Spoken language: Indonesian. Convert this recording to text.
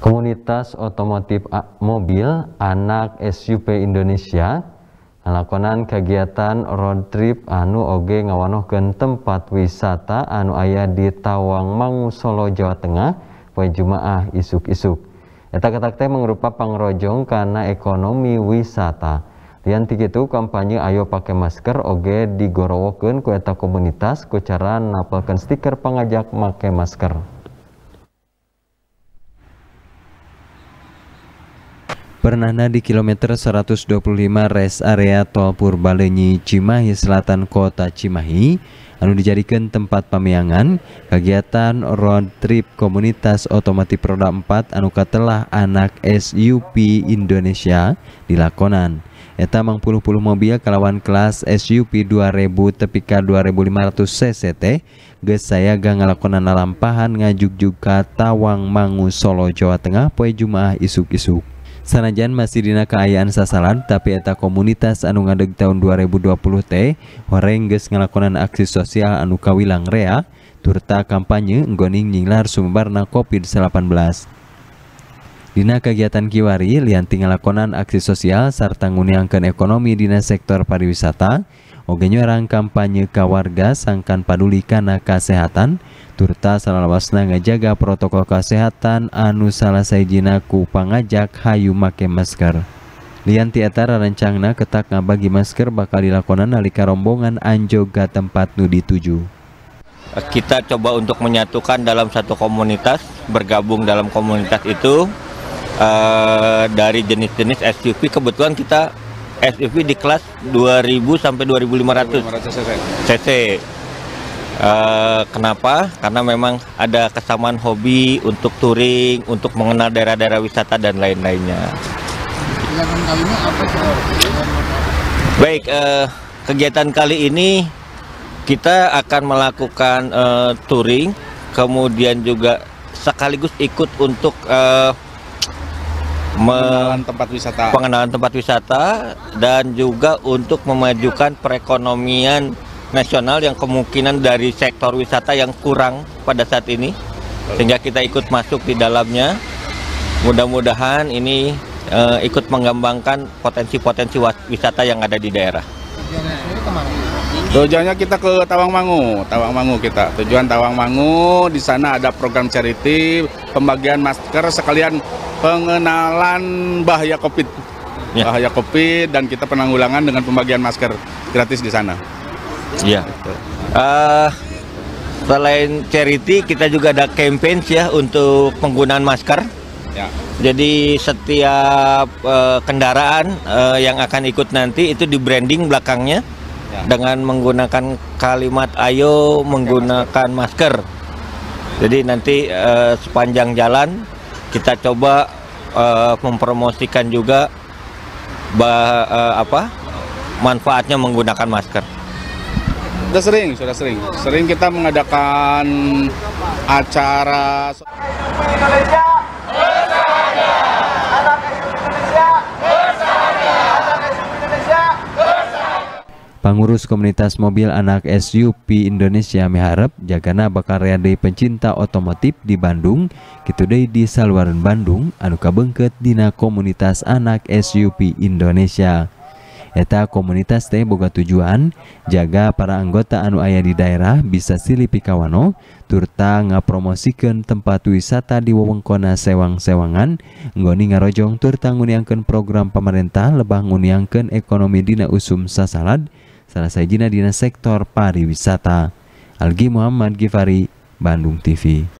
Komunitas Otomotif Mobil Anak SUP Indonesia melakukan kegiatan road trip anu oge ngawanohkeun tempat wisata anu Ayah di Tawang Mangu Solo Jawa Tengah pada Jumaah isuk-isuk. Eta katak teh mangrupa pangrojong karena ekonomi wisata. Di antik itu kampanye ayo pakai masker oge digorowokeun ku eta komunitas ku cara stiker pengajak make masker. Pernahna di kilometer 125 res area tol Purbalenyi Cimahi Selatan Kota Cimahi anu dijadikan tempat pamiangan kegiatan road trip komunitas otomotif roda 4 anu katelah anak SUP Indonesia dilakonan eta mang puluh-puluh mobil kalawan kelas SUP 2000 tepi ka 2500 cc teh geus sayaga ngalakonan lalampahan ngajuk ka Tawang Mangu Solo Jawa Tengah poe Jumaah isuk-isuk Sanajan masih dina keayaan sasalan tapi eta komunitas anu ngadeg tahun 2020 teh warengges ngelakonan aksi sosial anu kawilang rea turta kampanye nggoning nyinglar sumbarna COVID-19. Dina kegiatan Kiwari lianti ngelakonan aksi sosial serta nguniangkan ekonomi dina sektor pariwisata, Ogenya orang kampanye kawarga sangkan paduli kana kesehatan, turta salawasna ngajaga protokol kesehatan anu salah ku pangajak hayu make masker. Lian tietara rencangna ketak ngabagi masker bakal dilakonan nalika rombongan anjoga tempat nu dituju kita coba untuk menyatukan dalam satu komunitas, bergabung dalam komunitas itu uh, dari jenis-jenis SUV. Kebetulan kita SUV di kelas 2000 sampai 2500 cc. cc. Uh, kenapa? Karena memang ada kesamaan hobi untuk touring, untuk mengenal daerah-daerah wisata dan lain-lainnya. Baik, uh, kegiatan kali ini kita akan melakukan uh, touring, kemudian juga sekaligus ikut untuk uh, pengenalan tempat wisata pengenalan tempat wisata dan juga untuk memajukan perekonomian nasional yang kemungkinan dari sektor wisata yang kurang pada saat ini sehingga kita ikut masuk di dalamnya mudah-mudahan ini uh, ikut mengembangkan potensi-potensi wisata yang ada di daerah Tujuannya kita ke Tawangmangu, Tawangmangu kita. Tujuan Tawangmangu, di sana ada program charity, pembagian masker sekalian pengenalan bahaya Covid. Ya. Bahaya Covid dan kita penanggulangan dengan pembagian masker gratis di sana. Iya. Uh, selain charity, kita juga ada campaign ya untuk penggunaan masker. Ya. Jadi setiap uh, kendaraan uh, yang akan ikut nanti itu di branding belakangnya Ya. dengan menggunakan kalimat ayo menggunakan masker. Jadi nanti uh, sepanjang jalan kita coba uh, mempromosikan juga bah, eh, uh, apa manfaatnya menggunakan masker. Sudah sering, sudah sering. Sering kita mengadakan acara. Pengurus Komunitas Mobil Anak SUP Indonesia miharep jagana bakal reade pencinta otomotif di Bandung, Kita deh di saluaran Bandung Anuka Bengket dina komunitas anak SUP Indonesia. Eta komunitas teh boga tujuan jaga para anggota anu ayah di daerah bisa silih pikawano turta promosikan tempat wisata di wewengkona sewang-sewangan Ngoni ngarojong turta nguniangkan program pemerintah lebah nguniangkan ekonomi dina usum sasalad salah sejina dinas sektor pariwisata. Algi Muhammad Gifari, Bandung TV.